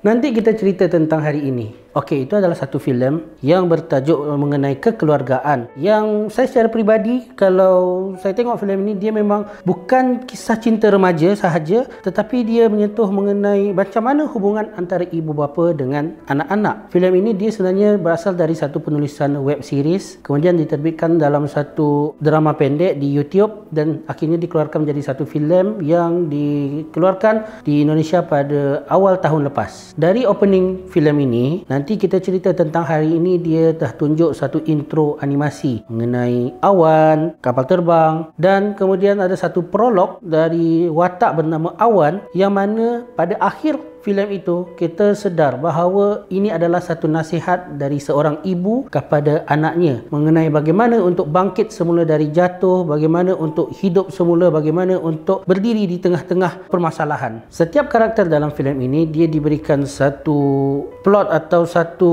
Nanti kita cerita tentang hari ini. Okey, itu adalah satu filem yang bertajuk eh, mengenai kekeluargaan. Yang saya secara peribadi kalau saya tengok filem ini dia memang bukan kisah cinta remaja sahaja tetapi dia menyentuh mengenai macam mana hubungan antara ibu bapa dengan anak-anak. Filem ini dia sebenarnya berasal dari satu penulisan web series kemudian diterbitkan dalam satu drama pendek di YouTube dan akhirnya dikeluarkan menjadi satu filem yang dikeluarkan di Indonesia pada awal tahun lepas. Dari opening filem ini Nanti kita cerita tentang hari ini dia dah tunjuk satu intro animasi mengenai awan, kapal terbang dan kemudian ada satu prolog dari watak bernama Awan yang mana pada akhir filem itu kita sedar bahawa ini adalah satu nasihat dari seorang ibu kepada anaknya mengenai bagaimana untuk bangkit semula dari jatuh bagaimana untuk hidup semula bagaimana untuk berdiri di tengah-tengah permasalahan setiap karakter dalam filem ini dia diberikan satu plot atau satu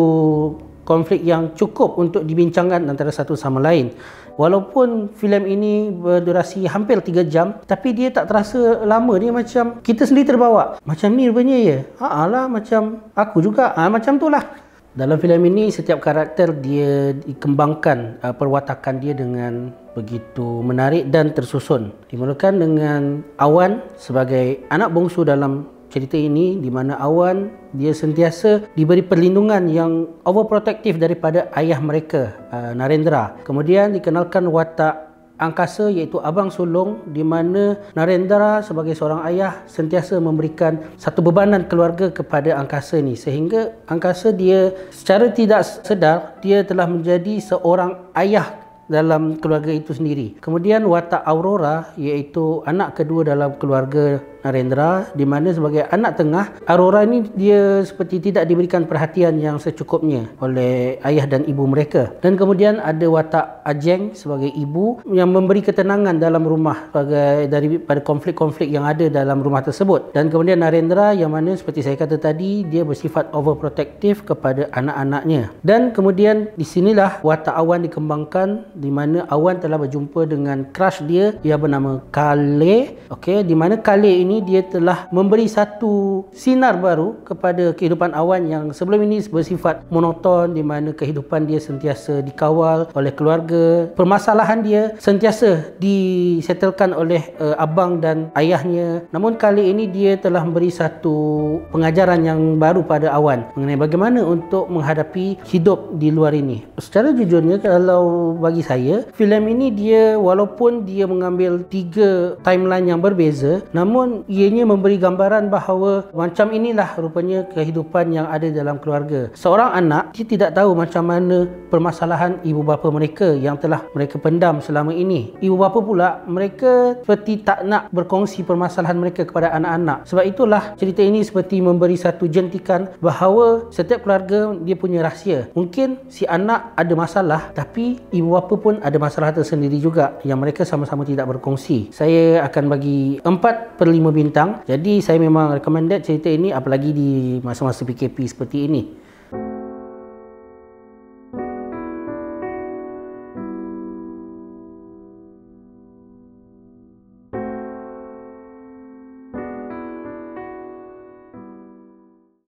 konflik yang cukup untuk dibincangkan antara satu sama lain. Walaupun filem ini berdurasi hampir 3 jam tapi dia tak terasa lama dia macam kita sendiri terbawa. Macam ni rupanya ya. Ha lah macam aku juga ha, macam tu lah. Dalam filem ini setiap karakter dia dikembangkan perwatakan dia dengan begitu menarik dan tersusun. Dimulakan dengan Awan sebagai anak bongsu dalam cerita ini di mana awan dia sentiasa diberi perlindungan yang overprotective daripada ayah mereka uh, Narendra. Kemudian dikenalkan watak angkasa iaitu abang sulung di mana Narendra sebagai seorang ayah sentiasa memberikan satu bebanan keluarga kepada angkasa ini sehingga angkasa dia secara tidak sedar dia telah menjadi seorang ayah dalam keluarga itu sendiri. Kemudian watak Aurora iaitu anak kedua dalam keluarga Narendra di mana sebagai anak tengah Aurora ini dia seperti tidak diberikan perhatian yang secukupnya oleh ayah dan ibu mereka dan kemudian ada watak Ajeng sebagai ibu yang memberi ketenangan dalam rumah sebagai dari pada konflik-konflik yang ada dalam rumah tersebut dan kemudian Narendra yang mana seperti saya kata tadi dia bersifat overprotective kepada anak-anaknya dan kemudian di sinilah watak Awan dikembangkan di mana Awan telah berjumpa dengan crush dia yang bernama Kale okey di mana Kale ini ini dia telah memberi satu sinar baru kepada kehidupan awan yang sebelum ini bersifat monoton di mana kehidupan dia sentiasa dikawal oleh keluarga. Permasalahan dia sentiasa disetelkan oleh uh, abang dan ayahnya. Namun kali ini dia telah memberi satu pengajaran yang baru pada awan mengenai bagaimana untuk menghadapi hidup di luar ini. Secara jujurnya kalau bagi saya, filem ini dia walaupun dia mengambil tiga timeline yang berbeza namun ianya memberi gambaran bahawa macam inilah rupanya kehidupan yang ada dalam keluarga. Seorang anak dia tidak tahu macam mana permasalahan ibu bapa mereka yang telah mereka pendam selama ini. Ibu bapa pula mereka seperti tak nak berkongsi permasalahan mereka kepada anak-anak. Sebab itulah cerita ini seperti memberi satu jentikan bahawa setiap keluarga dia punya rahsia. Mungkin si anak ada masalah tapi ibu bapa pun ada masalah tersendiri juga yang mereka sama-sama tidak berkongsi. Saya akan bagi 4 per 5 5 bintang. Jadi saya memang recommended cerita ini apalagi di masa-masa PKP seperti ini.